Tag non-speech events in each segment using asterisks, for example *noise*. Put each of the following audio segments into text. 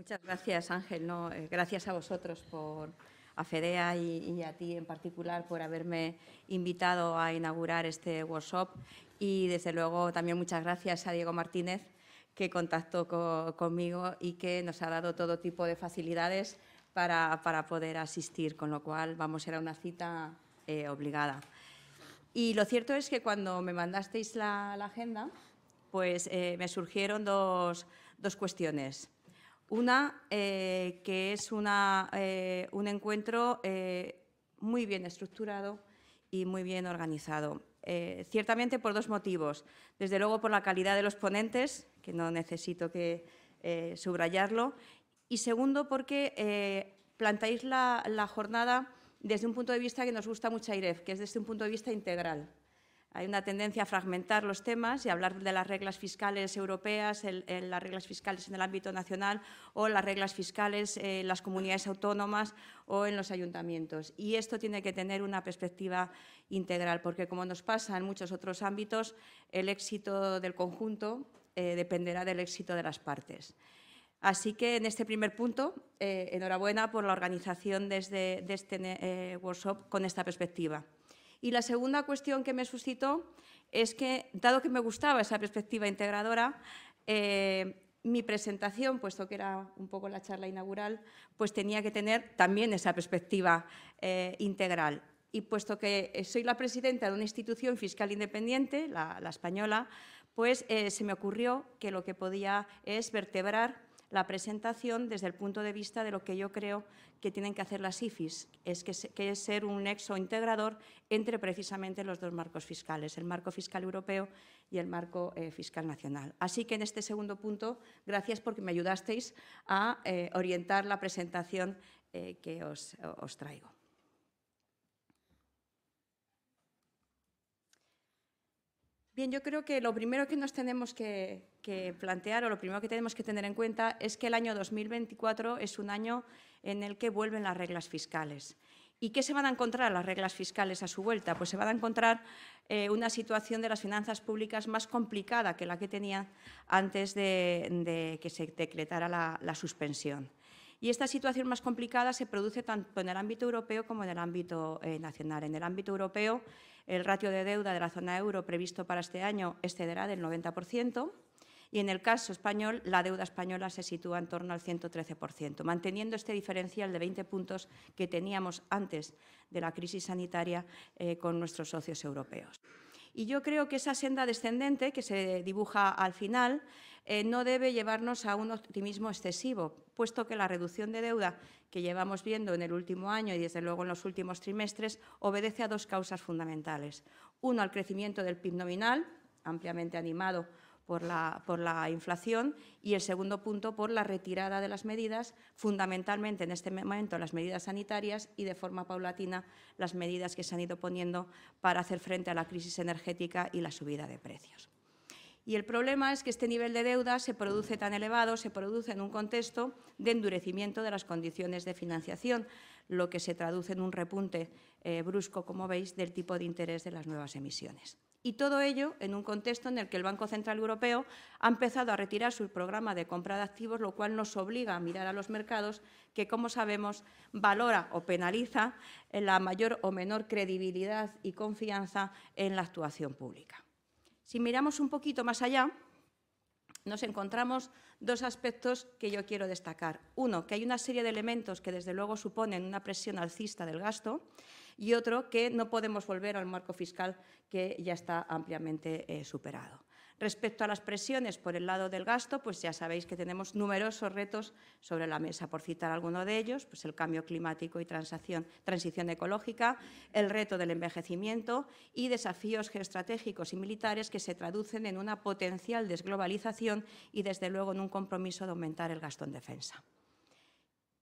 Muchas gracias, Ángel. Eh, gracias a vosotros por a Fedea y, a ti en particular por haberme invitado a inaugurar este workshop y desde luego también muchas gracias a Diego Martínez que contactó conmigo y que nos ha dado todo tipo de facilidades para, poder asistir, con lo cual vamos, a a una cita eh, obligada. Y lo cierto es que cuando me mandasteis la, agenda, pues eh, me surgieron dos cuestiones. Una eh, que es eh, un encuentro eh, muy bien estructurado y muy bien organizado. ciertamente por dos motivos. Desde luego por la calidad de los ponentes, que no necesito que subrayarlo. Y segundo porque plantáis la, jornada desde un punto de vista que nos gusta mucho IREF, que es desde un punto de vista integral. Hay una tendencia a fragmentar los temas y hablar de las reglas fiscales europeas, las reglas fiscales en el ámbito nacional o las reglas fiscales eh, en las comunidades autónomas o en los ayuntamientos. Y esto tiene que tener una perspectiva integral, porque como nos pasa en muchos otros ámbitos, el éxito del conjunto eh, dependerá del éxito de las partes. Así que en este primer punto, eh, enhorabuena por la organización de este, este workshop con esta perspectiva. Y la segunda cuestión que me suscitó es que, dado que me gustaba esa perspectiva integradora, eh, mi presentación, puesto que era un poco la charla inaugural, pues tenía que tener también esa perspectiva eh, integral. Y puesto que eh, soy la presidenta de una institución fiscal independiente, la, española, pues se me ocurrió que lo que podía es vertebrar la presentación desde el punto de vista de lo que yo creo que tienen que hacer las IFIs, es que, es ser un nexo integrador entre precisamente los dos marcos fiscales, el marco fiscal europeo y el marco eh, fiscal nacional. Así que en este segundo punto, gracias porque me ayudasteis a eh, orientar la presentación eh, que os traigo. Bien, yo creo que lo primero que nos tenemos que, plantear o lo primero que tenemos que tener en cuenta es que el año 2024 es un año en el que vuelven las reglas fiscales. ¿Y qué se van a encontrar las reglas fiscales a su vuelta? Pues se van a encontrar eh, una situación de las finanzas públicas más complicada que la que tenía antes de, que se decretara la, suspensión. Y esta situación más complicada se produce tanto en el ámbito europeo como en el ámbito eh, nacional. En el ámbito europeo, el ratio de deuda de la zona euro previsto para este año excederá del 90% y en el caso español la deuda española se sitúa en torno al 113%, manteniendo este diferencial de 20 puntos que teníamos antes de la crisis sanitaria eh, con nuestros socios europeos. Y yo creo que esa senda descendente que se dibuja al final eh, no debe llevarnos a un optimismo excesivo, puesto que la reducción de deuda que llevamos viendo en el último año y desde luego en los últimos trimestres obedece a dos causas fundamentales. Uno, al crecimiento del PIB nominal, ampliamente animado por la, inflación y el segundo punto por la retirada de las medidas, fundamentalmente en este momento las medidas sanitarias y de forma paulatina las medidas que se han ido poniendo para hacer frente a la crisis energética y la subida de precios. Y el problema es que este nivel de deuda se produce tan elevado, se produce en un contexto de endurecimiento de las condiciones de financiación, lo que se traduce en un repunte eh, brusco, como veis, del tipo de interés de las nuevas emisiones. Y todo ello en un contexto en el que el Banco Central Europeo ha empezado a retirar su programa de compra de activos, lo cual nos obliga a mirar a los mercados que, como sabemos, valora o penaliza la mayor o menor credibilidad y confianza en la actuación pública. Si miramos un poquito más allá, nos encontramos dos aspectos que yo quiero destacar. Uno, que hay una serie de elementos que desde luego suponen una presión alcista del gasto y otro, que no podemos volver al marco fiscal que ya está ampliamente eh, superado. Respecto a las presiones por el lado del gasto, pues ya sabéis que tenemos numerosos retos sobre la mesa. Por citar alguno de ellos, pues el cambio climático y transición ecológica, el reto del envejecimiento y desafíos geoestratégicos y militares que se traducen en una potencial desglobalización y, desde luego, en un compromiso de aumentar el gasto en defensa.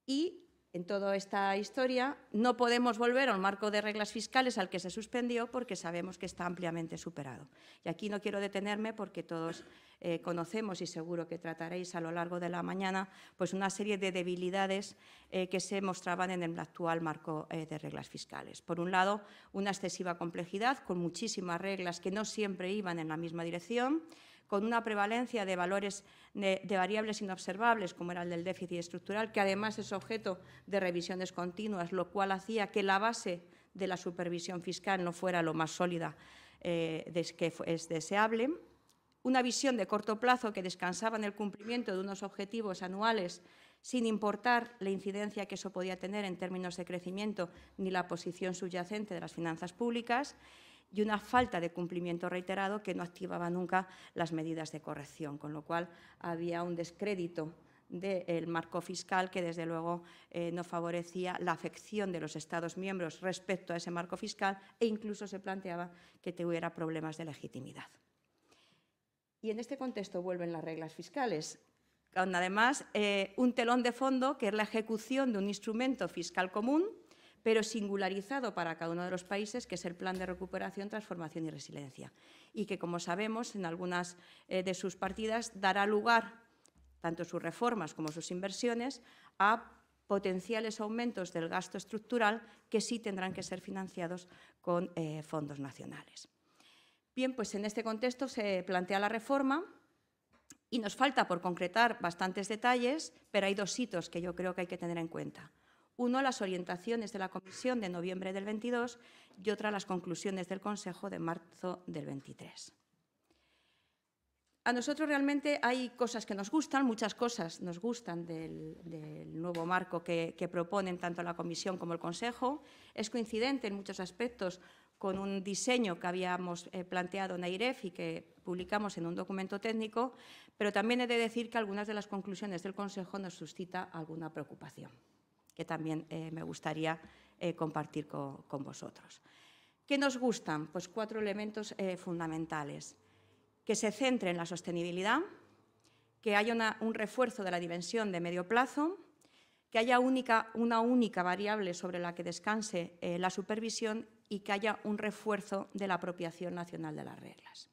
Y en toda esta historia. No podemos volver al marco de reglas fiscales al que se suspendió porque sabemos que está ampliamente superado. Y aquí no quiero detenerme porque todos eh, conocemos y seguro que trataréis a lo largo de la mañana pues una serie de debilidades eh, que se mostraban en el actual marco eh, de reglas fiscales. Por un lado, una excesiva complejidad con muchísimas reglas que no siempre iban en la misma dirección con una prevalencia de valores de, variables inobservables, como era el del déficit estructural, que además es objeto de revisiones continuas, lo cual hacía que la base de la supervisión fiscal no fuera lo más sólida eh, que es deseable. Una visión de corto plazo que descansaba en el cumplimiento de unos objetivos anuales sin importar la incidencia que eso podía tener en términos de crecimiento ni la posición subyacente de las finanzas públicas y una falta de cumplimiento reiterado que no activaba nunca las medidas de corrección, con lo cual había un descrédito del marco fiscal que, desde luego, eh, no favorecía la afección de los Estados miembros respecto a ese marco fiscal e incluso se planteaba que tuviera problemas de legitimidad. Y en este contexto vuelven las reglas fiscales, con además eh, un telón de fondo que es la ejecución de un instrumento fiscal común pero singularizado para cada uno de los países, que es el Plan de Recuperación, Transformación y Resiliencia. Y que, como sabemos, en algunas eh, de sus partidas dará lugar, tanto sus reformas como sus inversiones, a potenciales aumentos del gasto estructural que sí tendrán que ser financiados con eh, fondos nacionales. Bien, pues en este contexto se plantea la reforma y nos falta por concretar bastantes detalles, pero hay dos hitos que yo creo que hay que tener en cuenta. Uno, las orientaciones de la Comisión de noviembre del 22 y otra, las conclusiones del Consejo de marzo del 23. A nosotros realmente hay cosas que nos gustan, muchas cosas nos gustan del, nuevo marco que, proponen tanto la Comisión como el Consejo. Es coincidente en muchos aspectos con un diseño que habíamos eh, planteado en AIREF y que publicamos en un documento técnico, pero también he de decir que algunas de las conclusiones del Consejo nos suscita alguna preocupación que también eh, me gustaría eh, compartir con, vosotros. ¿Qué nos gustan? Pues cuatro elementos eh, fundamentales. Que se centre en la sostenibilidad, que haya un refuerzo de la dimensión de medio plazo, que haya una única variable sobre la que descanse la supervisión y que haya un refuerzo de la apropiación nacional de las reglas.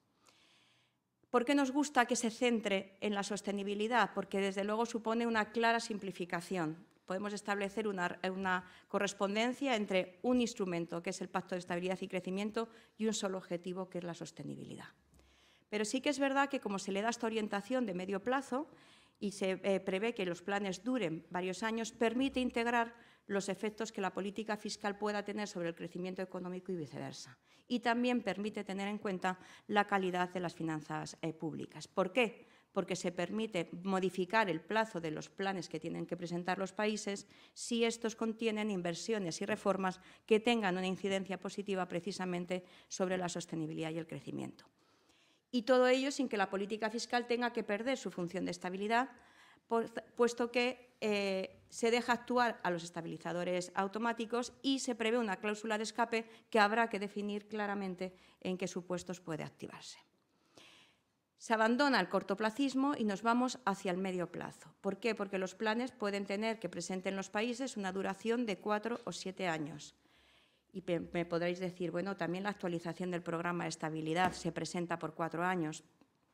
¿Por qué nos gusta que se centre en la sostenibilidad? Porque desde luego supone una clara simplificación podemos establecer una, correspondencia entre un instrumento, que es el Pacto de Estabilidad y Crecimiento, y un solo objetivo, que es la sostenibilidad. Pero sí que es verdad que como se le da esta orientación de medio plazo y se eh, prevé que los planes duren varios años, permite integrar los efectos que la política fiscal pueda tener sobre el crecimiento económico y viceversa. Y también permite tener en cuenta la calidad de las finanzas eh, públicas. ¿Por qué? porque se permite modificar el plazo de los planes que tienen que presentar los países si estos contienen inversiones y reformas que tengan una incidencia positiva precisamente sobre la sostenibilidad y el crecimiento. Y todo ello sin que la política fiscal tenga que perder su función de estabilidad, puesto que eh, se deja actuar a los estabilizadores automáticos y se prevé una cláusula de escape que habrá que definir claramente en qué supuestos puede activarse. Se abandona el cortoplacismo y nos vamos hacia el medio plazo. ¿Por qué? Porque los planes pueden tener que presenten los países una duración de cuatro o siete años. Y me podréis decir, bueno, también la actualización del programa de estabilidad se presenta por cuatro años.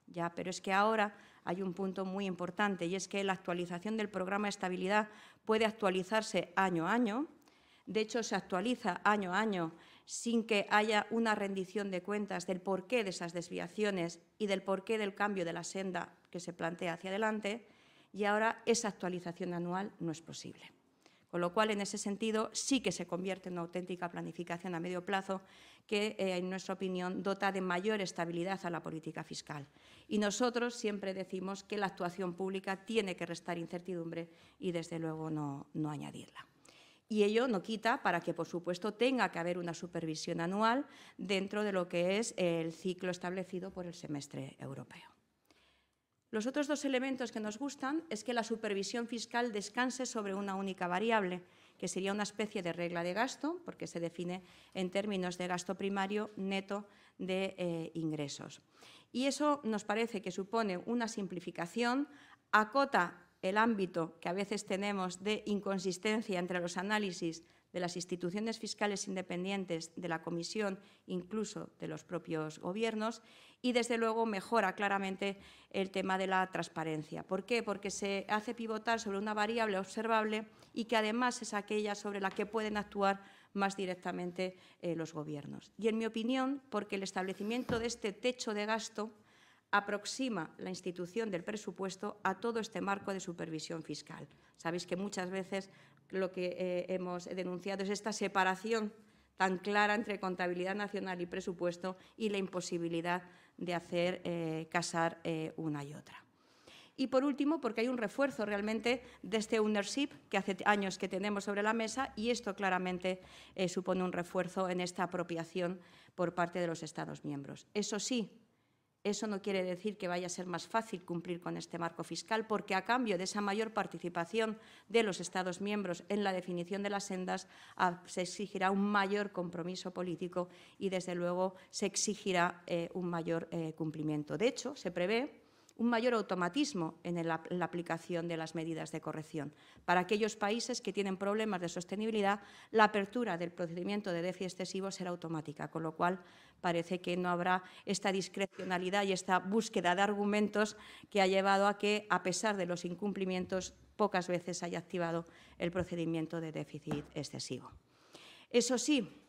Ya, pero es que ahora hay un punto muy importante y es que la actualización del programa de estabilidad puede actualizarse año a año. De hecho, se actualiza año a año sin que haya una rendición de cuentas del porqué de esas desviaciones y del porqué del cambio de la senda que se plantea hacia adelante, y ahora esa actualización anual no es posible. Con lo cual, en ese sentido, sí que se convierte en una auténtica planificación a medio plazo que, eh, en nuestra opinión, dota de mayor estabilidad a la política fiscal. Y nosotros siempre decimos que la actuación pública tiene que restar incertidumbre y, desde luego, no añadirla. Y ello no quita para que, por supuesto, tenga que haber una supervisión anual dentro de lo que es el ciclo establecido por el semestre europeo. Los otros dos elementos que nos gustan es que la supervisión fiscal descanse sobre una única variable, que sería una especie de regla de gasto, porque se define en términos de gasto primario neto de eh, ingresos. Y eso nos parece que supone una simplificación, acota el ámbito que a veces tenemos de inconsistencia entre los análisis de las instituciones fiscales independientes, de la Comisión, incluso de los propios gobiernos, y desde luego mejora claramente el tema de la transparencia. ¿Por qué? Porque se hace pivotar sobre una variable observable y que además es aquella sobre la que pueden actuar más directamente eh, los gobiernos. Y en mi opinión, porque el establecimiento de este techo de gasto aproxima la institución del presupuesto a todo este marco de supervisión fiscal. Sabéis que muchas veces lo que eh, hemos denunciado es esta separación tan clara entre contabilidad nacional y presupuesto y la imposibilidad de hacer eh, casar eh, una y otra. Y por último, porque hay un refuerzo realmente de este ownership que hace años que tenemos sobre la mesa y esto claramente supone un refuerzo en esta apropiación por parte de los Estados miembros. Eso sí, eso no quiere decir que vaya a ser más fácil cumplir con este marco fiscal, porque a cambio de esa mayor participación de los Estados miembros en la definición de las sendas, se exigirá un mayor compromiso político y, desde luego, se exigirá eh, un mayor eh, cumplimiento. De hecho, se prevé un mayor automatismo en, en, la aplicación de las medidas de corrección. Para aquellos países que tienen problemas de sostenibilidad, la apertura del procedimiento de déficit excesivo será automática, con lo cual parece que no habrá esta discrecionalidad y esta búsqueda de argumentos que ha llevado a que, a pesar de los incumplimientos, pocas veces haya activado el procedimiento de déficit excesivo. Eso sí,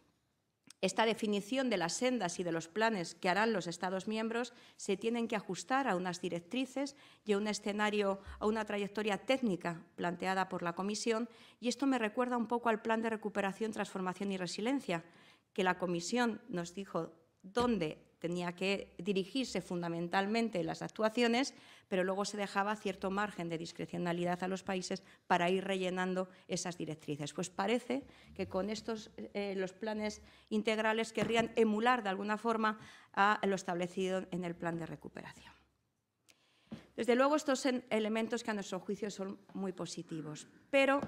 esta definición de las sendas y de los planes que harán los Estados miembros se tienen que ajustar a unas directrices y a un escenario, a una trayectoria técnica planteada por la Comisión, y esto me recuerda un poco al plan de recuperación, transformación y resiliencia, que la Comisión nos dijo dónde tenía que dirigirse fundamentalmente las actuaciones, pero luego se dejaba cierto margen de discrecionalidad a los países para ir rellenando esas directrices. Pues parece que con estos eh, los planes integrales querrían emular de alguna forma a lo establecido en el plan de recuperación. Desde luego estos elementos que a nuestro juicio son muy positivos, pero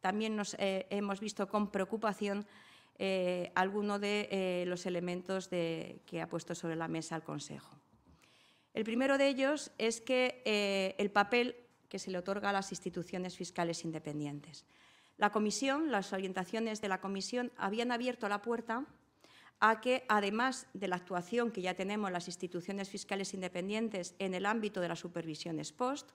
también nos eh, hemos visto con preocupación eh, algunos de eh, los elementos que ha puesto sobre la mesa el Consejo. El primero de ellos es que eh, el papel que se le otorga a las instituciones fiscales independientes. La comisión, las orientaciones de la comisión habían abierto la puerta a que, además de la actuación que ya tenemos las instituciones fiscales independientes en el ámbito de las supervisiones post,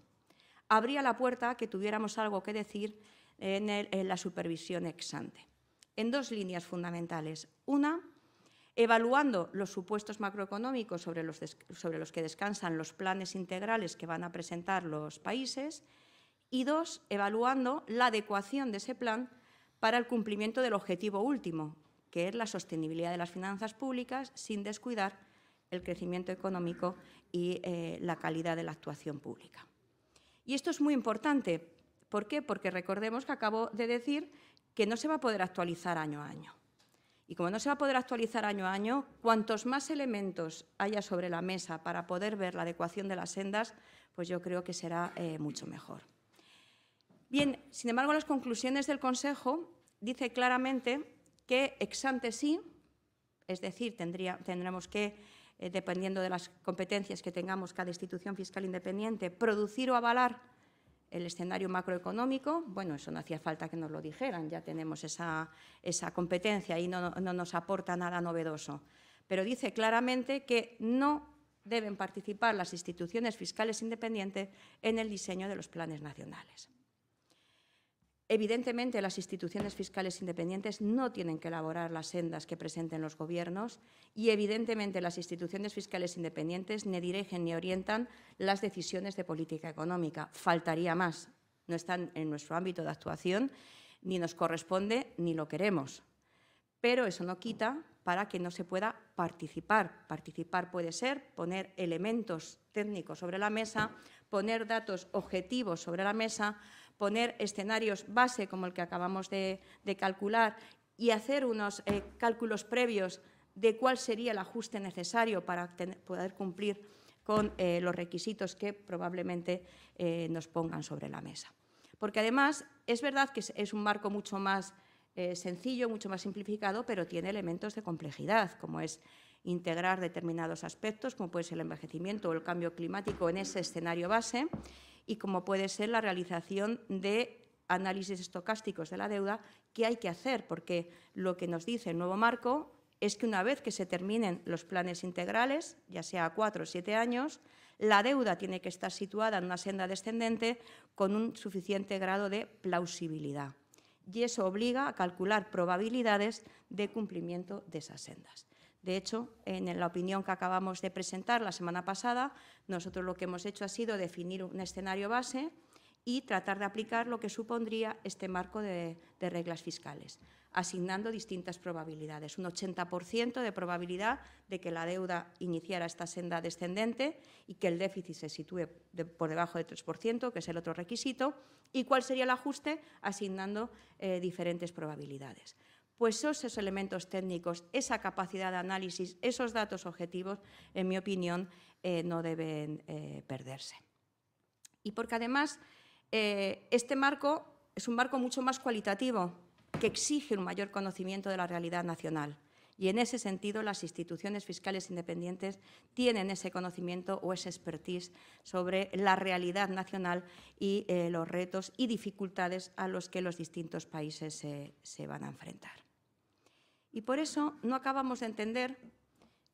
abría la puerta a que tuviéramos algo que decir en la supervisión ex ante en dos líneas fundamentales. Una, evaluando los supuestos macroeconómicos sobre los, que descansan los planes integrales que van a presentar los países y dos, evaluando la adecuación de ese plan para el cumplimiento del objetivo último, que es la sostenibilidad de las finanzas públicas sin descuidar el crecimiento económico y eh, la calidad de la actuación pública. Y esto es muy importante. ¿Por qué? Porque recordemos que acabo de decir que no se va a poder actualizar año a año. Y como no se va a poder actualizar año a año, cuantos más elementos haya sobre la mesa para poder ver la adecuación de las sendas, pues yo creo que será eh, mucho mejor. Bien, sin embargo, las conclusiones del Consejo dice claramente que ex ante sí, es decir, tendría, tendremos que, eh, dependiendo de las competencias que tengamos cada institución fiscal independiente, producir o avalar el escenario macroeconómico, bueno, eso no hacía falta que nos lo dijeran, ya tenemos esa, competencia y no, nos aporta nada novedoso. Pero dice claramente que no deben participar las instituciones fiscales independientes en el diseño de los planes nacionales. Evidentemente, las instituciones fiscales independientes no tienen que elaborar las sendas que presenten los gobiernos y, evidentemente, las instituciones fiscales independientes ni dirigen ni orientan las decisiones de política económica. Faltaría más. No están en nuestro ámbito de actuación, ni nos corresponde, ni lo queremos. Pero eso no quita para que no se pueda participar. Participar puede ser poner elementos técnicos sobre la mesa, poner datos objetivos sobre la mesa poner escenarios base como el que acabamos de, calcular y hacer unos eh, cálculos previos de cuál sería el ajuste necesario para poder cumplir con eh, los requisitos que probablemente eh, nos pongan sobre la mesa. Porque además es verdad que es un marco mucho más sencillo, mucho más simplificado, pero tiene elementos de complejidad, como es integrar determinados aspectos, como puede ser el envejecimiento o el cambio climático en ese escenario base, y como puede ser la realización de análisis estocásticos de la deuda ¿qué hay que hacer, porque lo que nos dice el nuevo marco es que una vez que se terminen los planes integrales, ya sea a cuatro o siete años, la deuda tiene que estar situada en una senda descendente con un suficiente grado de plausibilidad. Y eso obliga a calcular probabilidades de cumplimiento de esas sendas. De hecho, en la opinión que acabamos de presentar la semana pasada, nosotros lo que hemos hecho ha sido definir un escenario base y tratar de aplicar lo que supondría este marco de, reglas fiscales, asignando distintas probabilidades, un 80% de probabilidad de que la deuda iniciara esta senda descendente y que el déficit se sitúe por debajo del 3%, que es el otro requisito, y cuál sería el ajuste asignando eh, diferentes probabilidades pues esos elementos técnicos, esa capacidad de análisis, esos datos objetivos, en mi opinión, eh, no deben eh, perderse. Y porque además eh, este marco es un marco mucho más cualitativo, que exige un mayor conocimiento de la realidad nacional. Y en ese sentido, las instituciones fiscales independientes tienen ese conocimiento o ese expertise sobre la realidad nacional y los retos y dificultades a los que los distintos países se van a enfrentar. Y por eso no acabamos de entender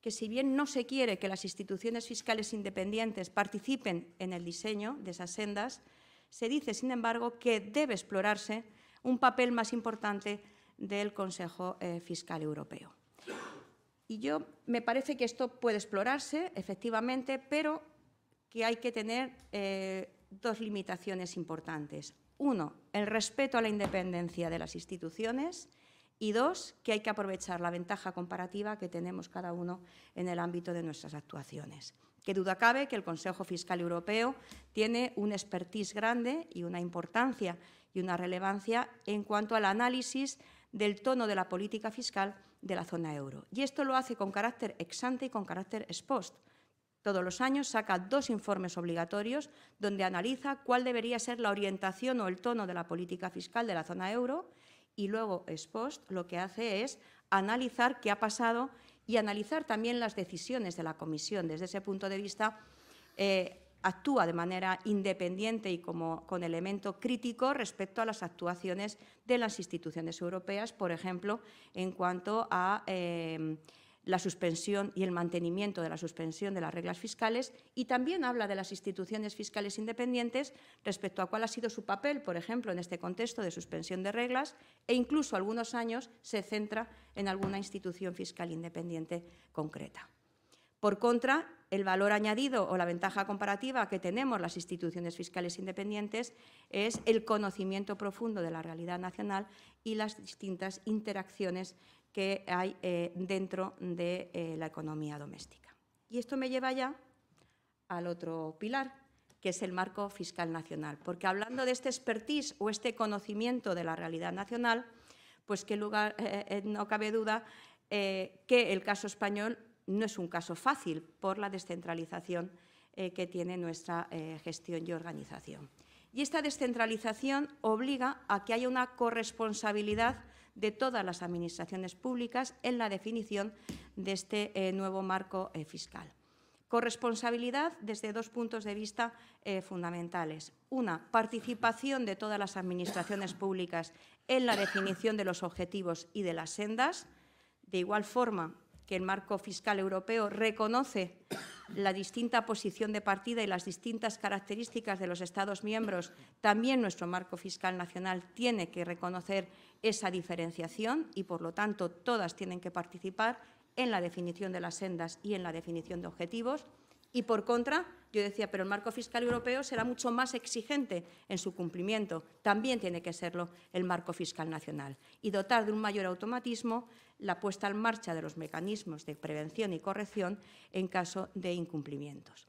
que si bien no se quiere que las instituciones fiscales independientes participen en el diseño de esas sendas, se dice, sin embargo, que debe explorarse un papel más importante del Consejo eh, Fiscal Europeo. Y yo me parece que esto puede explorarse, efectivamente, pero que hay que tener eh, dos limitaciones importantes. Uno, el respeto a la independencia de las instituciones y dos, que hay que aprovechar la ventaja comparativa que tenemos cada uno en el ámbito de nuestras actuaciones. Que duda cabe que el Consejo Fiscal Europeo tiene un expertise grande y una importancia y una relevancia en cuanto al análisis del tono de la política fiscal de la zona euro. Y esto lo hace con carácter ex ante y con carácter ex post. Todos los años saca dos informes obligatorios donde analiza cuál debería ser la orientación o el tono de la política fiscal de la zona euro y luego ex post lo que hace es analizar qué ha pasado y analizar también las decisiones de la comisión. Desde ese punto de vista, eh, actúa de manera independiente y como, con elemento crítico respecto a las actuaciones de las instituciones europeas, por ejemplo, en cuanto a eh, la suspensión y el mantenimiento de la suspensión de las reglas fiscales y también habla de las instituciones fiscales independientes respecto a cuál ha sido su papel, por ejemplo, en este contexto de suspensión de reglas e incluso algunos años se centra en alguna institución fiscal independiente concreta. Por contra, el valor añadido o la ventaja comparativa que tenemos las instituciones fiscales independientes es el conocimiento profundo de la realidad nacional y las distintas interacciones que hay eh, dentro de eh, la economía doméstica. Y esto me lleva ya al otro pilar, que es el marco fiscal nacional, porque hablando de este expertise o este conocimiento de la realidad nacional, pues que lugar, eh, no cabe duda que el caso español no es un caso fácil por la descentralización que tiene nuestra gestión y organización. Y esta descentralización obliga a que haya una corresponsabilidad de todas las administraciones públicas en la definición de este eh, nuevo marco eh, fiscal. Corresponsabilidad desde dos puntos de vista eh, fundamentales. Una, participación de todas las administraciones públicas en la definición de los objetivos y de las sendas. De igual forma que el marco fiscal europeo reconoce la distinta posición de partida y las distintas características de los Estados miembros, también nuestro marco fiscal nacional tiene que reconocer esa diferenciación y, por lo tanto, todas tienen que participar en la definición de las sendas y en la definición de objetivos. Y por contra, yo decía, pero el marco fiscal europeo será mucho más exigente en su cumplimiento. También tiene que serlo el marco fiscal nacional. Y dotar de un mayor automatismo la puesta en marcha de los mecanismos de prevención y corrección en caso de incumplimientos.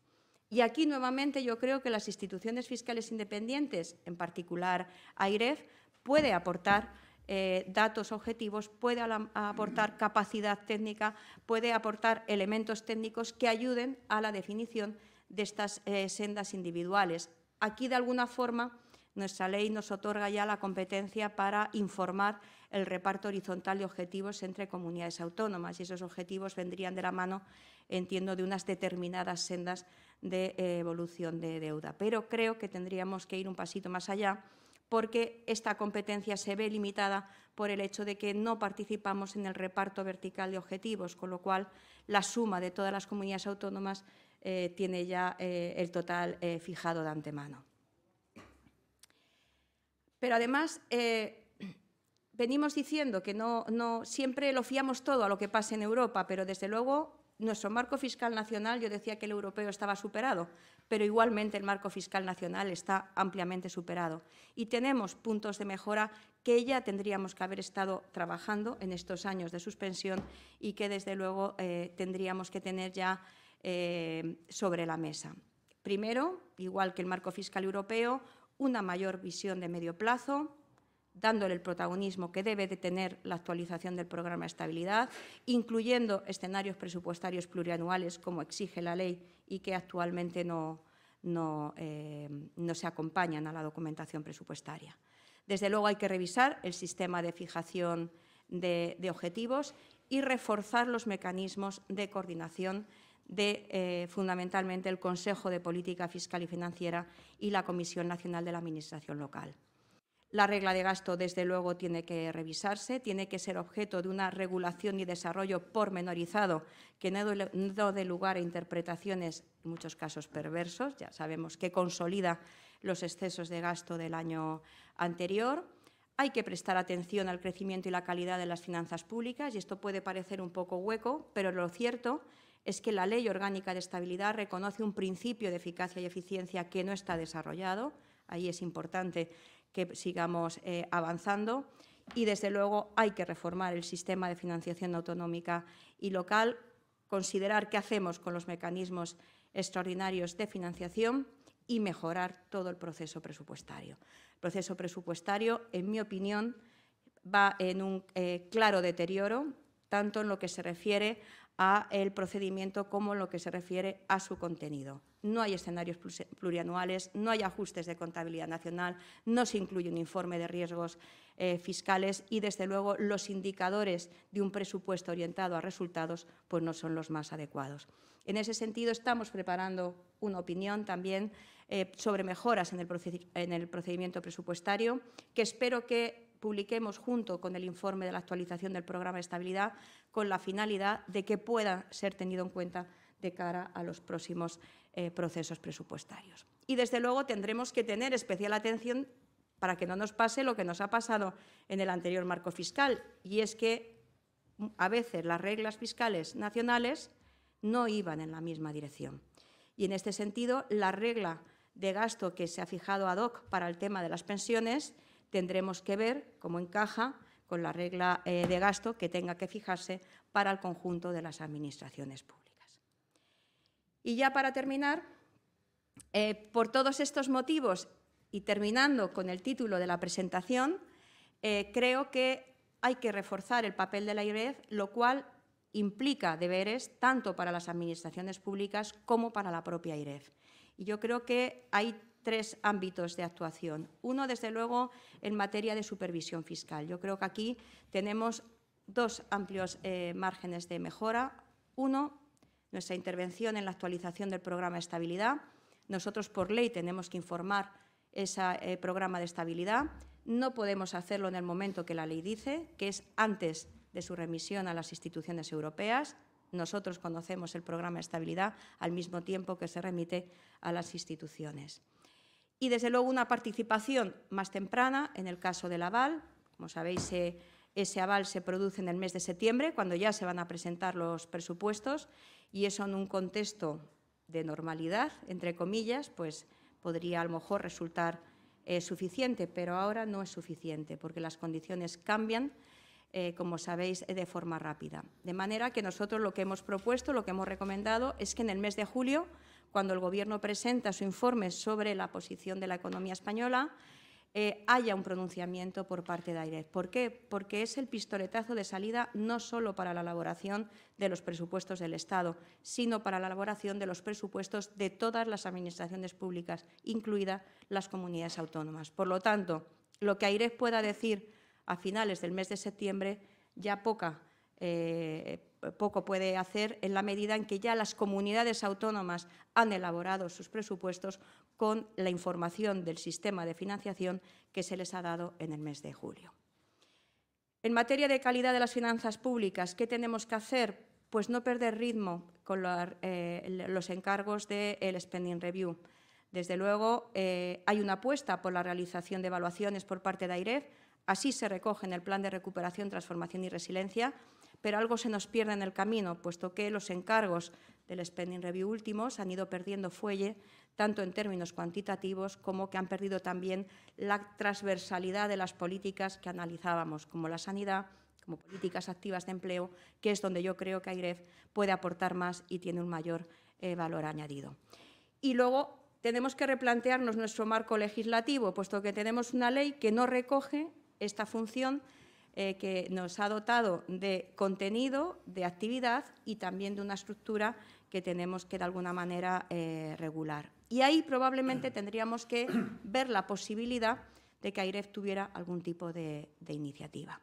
Y aquí nuevamente yo creo que las instituciones fiscales independientes, en particular AIREF, puede aportar eh, datos objetivos, puede aportar capacidad técnica, puede aportar elementos técnicos que ayuden a la definición de estas eh, sendas individuales. Aquí, de alguna forma, nuestra ley nos otorga ya la competencia para informar el reparto horizontal de objetivos entre comunidades autónomas y esos objetivos vendrían de la mano, entiendo, de unas determinadas sendas de eh, evolución de deuda. Pero creo que tendríamos que ir un pasito más allá porque esta competencia se ve limitada por el hecho de que no participamos en el reparto vertical de objetivos, con lo cual la suma de todas las comunidades autónomas eh, tiene ya eh, el total eh, fijado de antemano. Pero además, venimos diciendo que no, no siempre lo fiamos todo a lo que pase en Europa, pero desde luego nuestro marco fiscal nacional, yo decía que el europeo estaba superado, pero igualmente el marco fiscal nacional está ampliamente superado. Y tenemos puntos de mejora que ya tendríamos que haber estado trabajando en estos años de suspensión y que desde luego eh, tendríamos que tener ya eh, sobre la mesa. Primero, igual que el marco fiscal europeo, una mayor visión de medio plazo, dándole el protagonismo que debe de tener la actualización del programa de estabilidad, incluyendo escenarios presupuestarios plurianuales como exige la ley y que actualmente eh, no, se acompañan a la documentación presupuestaria. Desde luego hay que revisar el sistema de fijación de, objetivos y reforzar los mecanismos de coordinación de eh, fundamentalmente el Consejo de Política Fiscal y Financiera y la Comisión Nacional de la Administración Local. La regla de gasto, desde luego, tiene que revisarse, tiene que ser objeto de una regulación y desarrollo pormenorizado que no dé lugar a interpretaciones, en muchos casos perversos, ya sabemos que consolida los excesos de gasto del año anterior. Hay que prestar atención al crecimiento y la calidad de las finanzas públicas, y esto puede parecer un poco hueco, pero lo cierto es que la Ley Orgánica de Estabilidad reconoce un principio de eficacia y eficiencia que no está desarrollado. Ahí es importante que sigamos eh, avanzando. Y, desde luego, hay que reformar el sistema de financiación autonómica y local, considerar qué hacemos con los mecanismos extraordinarios de financiación y mejorar todo el proceso presupuestario. El proceso presupuestario, en mi opinión, va en un eh, claro deterioro, tanto en lo que se refiere a el procedimiento como lo que se refiere a su contenido. No hay escenarios plurianuales, no hay ajustes de contabilidad nacional, no se incluye un informe de riesgos eh, fiscales y, desde luego, los indicadores de un presupuesto orientado a resultados pues, no son los más adecuados. En ese sentido, estamos preparando una opinión también eh, sobre mejoras en el procedimiento presupuestario, que espero que publiquemos junto con el informe de la actualización del programa de estabilidad con la finalidad de que pueda ser tenido en cuenta de cara a los próximos eh, procesos presupuestarios. Y, desde luego, tendremos que tener especial atención para que no nos pase lo que nos ha pasado en el anterior marco fiscal, y es que mm, a veces las reglas fiscales nacionales no iban en la misma dirección. Y, en este sentido, la regla de gasto que se ha fijado ad hoc para el tema de las pensiones tendremos que ver cómo encaja con la regla eh, de gasto que tenga que fijarse para el conjunto de las administraciones públicas. Y ya para terminar, eh, por todos estos motivos y terminando con el título de la presentación, eh, creo que hay que reforzar el papel de la IREF, lo cual implica deberes tanto para las administraciones públicas como para la propia IREF. Y yo creo que hay tres ámbitos de actuación. Uno, desde luego, en materia de supervisión fiscal. Yo creo que aquí tenemos dos amplios eh, márgenes de mejora. Uno, nuestra intervención en la actualización del programa de estabilidad. Nosotros, por ley, tenemos que informar ese eh, programa de estabilidad. No podemos hacerlo en el momento que la ley dice, que es antes su remisión a las instituciones europeas. Nosotros conocemos el programa de estabilidad al mismo tiempo que se remite a las instituciones. Y, desde luego, una participación más temprana en el caso del aval. Como sabéis, eh, ese aval se produce en el mes de septiembre, cuando ya se van a presentar los presupuestos, y eso en un contexto de normalidad, entre comillas, pues podría a lo mejor resultar eh, suficiente, pero ahora no es suficiente, porque las condiciones cambian eh, como sabéis, de forma rápida. De manera que nosotros lo que hemos propuesto, lo que hemos recomendado, es que en el mes de julio, cuando el Gobierno presenta su informe sobre la posición de la economía española, eh, haya un pronunciamiento por parte de AIREF. ¿Por qué? Porque es el pistoletazo de salida no solo para la elaboración de los presupuestos del Estado, sino para la elaboración de los presupuestos de todas las administraciones públicas, incluidas las comunidades autónomas. Por lo tanto, lo que AIREF pueda decir a finales del mes de septiembre ya poca, eh, poco puede hacer en la medida en que ya las comunidades autónomas han elaborado sus presupuestos con la información del sistema de financiación que se les ha dado en el mes de julio. En materia de calidad de las finanzas públicas, ¿qué tenemos que hacer? Pues no perder ritmo con eh, los encargos del Spending Review. Desde luego, eh, hay una apuesta por la realización de evaluaciones por parte de AIREF, Así se recoge en el Plan de Recuperación, Transformación y Resiliencia, pero algo se nos pierde en el camino, puesto que los encargos del Spending Review últimos han ido perdiendo fuelle, tanto en términos cuantitativos como que han perdido también la transversalidad de las políticas que analizábamos, como la sanidad, como políticas activas de empleo, que es donde yo creo que AIREF puede aportar más y tiene un mayor eh, valor añadido. Y luego tenemos que replantearnos nuestro marco legislativo, puesto que tenemos una ley que no recoge esta función eh, que nos ha dotado de contenido, de actividad y también de una estructura que tenemos que de alguna manera eh, regular. Y ahí probablemente tendríamos que *clears throat* ver la posibilidad de que AIREF tuviera algún tipo de, iniciativa.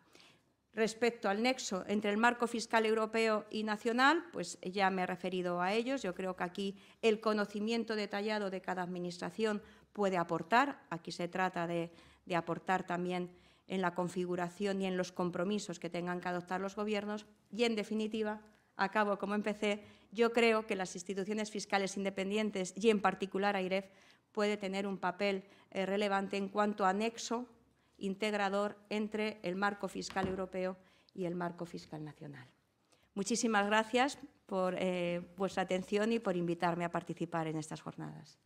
Respecto al nexo entre el marco fiscal europeo y nacional, pues ya me he referido a ellos. Yo creo que aquí el conocimiento detallado de cada administración puede aportar. Aquí se trata de aportar también en la configuración y en los compromisos que tengan que adoptar los gobiernos y, en definitiva, acabo como empecé, yo creo que las instituciones fiscales independientes y, en particular, AIREF puede tener un papel eh, relevante en cuanto a anexo integrador entre el marco fiscal europeo y el marco fiscal nacional. Muchísimas gracias por eh, vuestra atención y por invitarme a participar en estas jornadas.